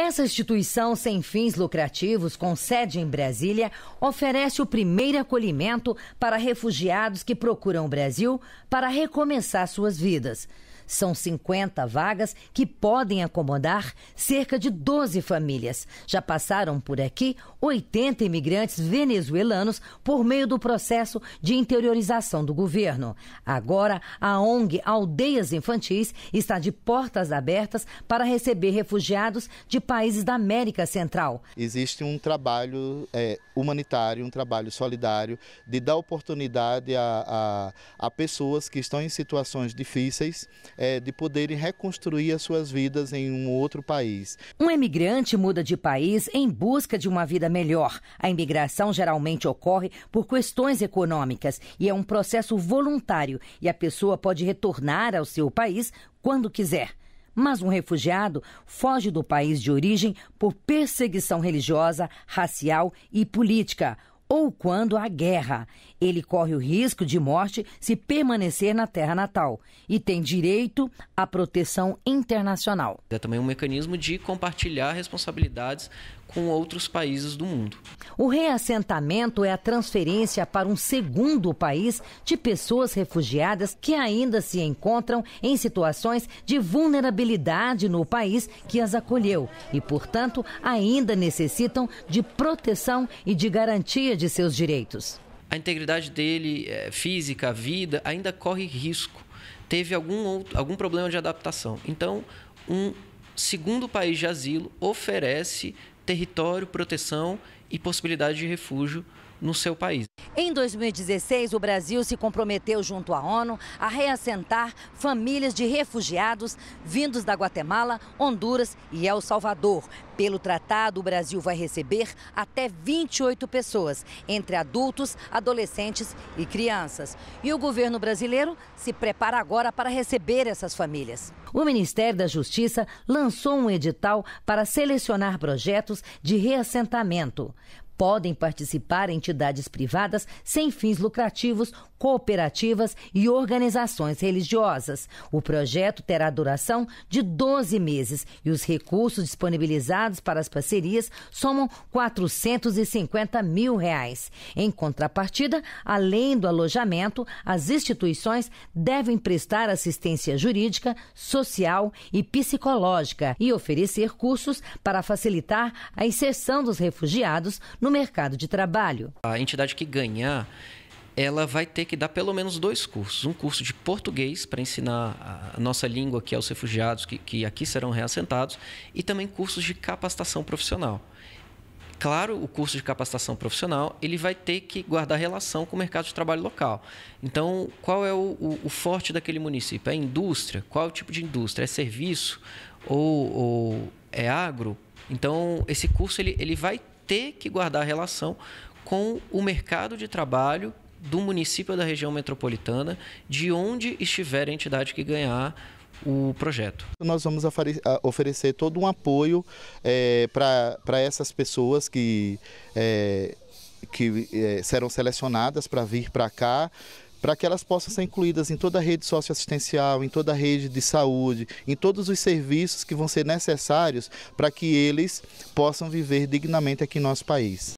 Essa instituição sem fins lucrativos, com sede em Brasília, oferece o primeiro acolhimento para refugiados que procuram o Brasil para recomeçar suas vidas. São 50 vagas que podem acomodar cerca de 12 famílias. Já passaram por aqui 80 imigrantes venezuelanos por meio do processo de interiorização do governo. Agora, a ONG Aldeias Infantis está de portas abertas para receber refugiados de países da América Central. Existe um trabalho é, humanitário, um trabalho solidário de dar oportunidade a, a, a pessoas que estão em situações difíceis é, de poderem reconstruir as suas vidas em um outro país. Um emigrante muda de país em busca de uma vida melhor. A imigração geralmente ocorre por questões econômicas e é um processo voluntário e a pessoa pode retornar ao seu país quando quiser mas um refugiado foge do país de origem por perseguição religiosa, racial e política ou quando há guerra. Ele corre o risco de morte se permanecer na terra natal e tem direito à proteção internacional. É também um mecanismo de compartilhar responsabilidades com outros países do mundo. O reassentamento é a transferência para um segundo país de pessoas refugiadas que ainda se encontram em situações de vulnerabilidade no país que as acolheu e, portanto, ainda necessitam de proteção e de garantia de seus direitos. A integridade dele, eh, física, a vida, ainda corre risco. Teve algum, outro, algum problema de adaptação. Então, um segundo país de asilo oferece território, proteção e possibilidade de refúgio no seu país. Em 2016, o Brasil se comprometeu junto à ONU a reassentar famílias de refugiados vindos da Guatemala, Honduras e El Salvador. Pelo tratado, o Brasil vai receber até 28 pessoas, entre adultos, adolescentes e crianças. E o governo brasileiro se prepara agora para receber essas famílias. O Ministério da Justiça lançou um edital para selecionar projetos de reassentamento podem participar entidades privadas sem fins lucrativos, cooperativas e organizações religiosas. O projeto terá duração de 12 meses e os recursos disponibilizados para as parcerias somam 450 mil reais. Em contrapartida, além do alojamento, as instituições devem prestar assistência jurídica, social e psicológica e oferecer cursos para facilitar a inserção dos refugiados no no mercado de trabalho. A entidade que ganhar ela vai ter que dar pelo menos dois cursos. Um curso de português, para ensinar a nossa língua aqui aos é refugiados que, que aqui serão reassentados, e também cursos de capacitação profissional. Claro, o curso de capacitação profissional ele vai ter que guardar relação com o mercado de trabalho local. Então, qual é o, o, o forte daquele município? É indústria? Qual é o tipo de indústria? É serviço? ou, ou é agro? Então, esse curso ele, ele vai ter que guardar relação com o mercado de trabalho do município da região metropolitana, de onde estiver a entidade que ganhar o projeto. Nós vamos oferecer todo um apoio é, para essas pessoas que, é, que é, serão selecionadas para vir para cá para que elas possam ser incluídas em toda a rede socioassistencial, em toda a rede de saúde, em todos os serviços que vão ser necessários para que eles possam viver dignamente aqui em nosso país.